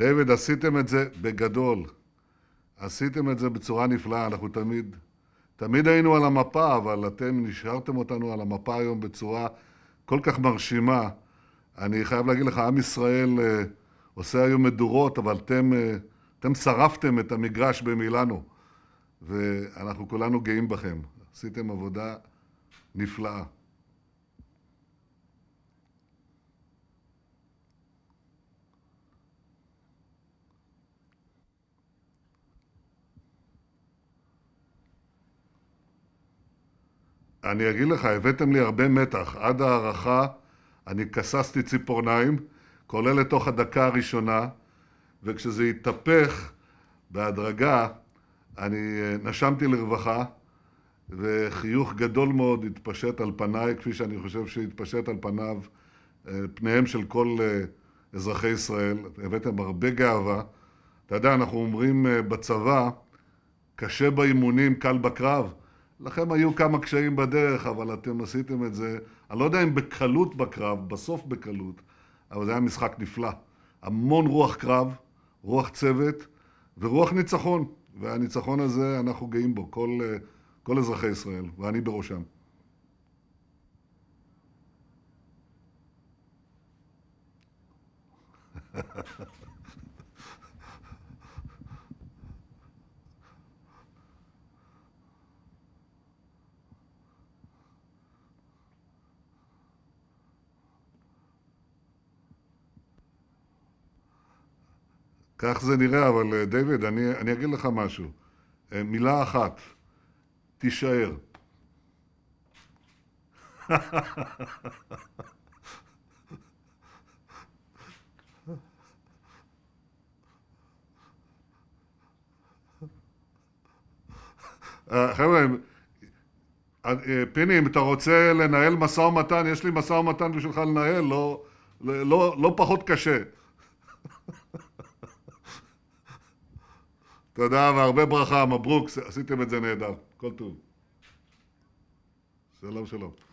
דיוויד, עשיתם את זה בגדול. עשיתם את זה בצורה נפלאה, אנחנו תמיד, תמיד היינו על המפה, אבל אתם נשארתם אותנו על המפה היום בצורה כל כך מרשימה. אני חייב להגיד לך, עם ישראל אה, עושה היום מדורות, אבל אתם, אה, אתם שרפתם את המגרש במילאנו, ואנחנו כולנו גאים בכם. עשיתם עבודה נפלאה. אני אגיד לך, הבאתם לי הרבה מתח. עד ההערכה אני כססתי ציפורניים, כולל לתוך הדקה הראשונה, וכשזה התהפך בהדרגה, אני אה, נשמתי לרווחה, וחיוך גדול מאוד התפשט על פניי, כפי שאני חושב שהתפשט על פניו, אה, פניהם של כל אה, אזרחי ישראל. הבאתם הרבה גאווה. אתה יודע, אנחנו אומרים בצבא, קשה באימונים, קל בקרב. לכם היו כמה קשיים בדרך, אבל אתם עשיתם את זה, אני לא יודע אם בקלות בקרב, בסוף בקלות, אבל זה היה משחק נפלא. המון רוח קרב, רוח צוות ורוח ניצחון. והניצחון הזה, אנחנו גאים בו, כל, אה, כל אזרחי ישראל, ואני בראשם. כך זה נראה, אבל אה, דיוויד, אני, אני אגיד לך משהו. אה, מילה אחת, תישאר. אה, חבר'ה, פיני, אם אתה רוצה לנהל משא ומתן, יש לי משא ומתן בשבילך לנהל, לא, לא, לא, לא פחות קשה. תודה והרבה ברכה, מברוק, עשיתם את זה נהדר. כל טוב. שלום שלום.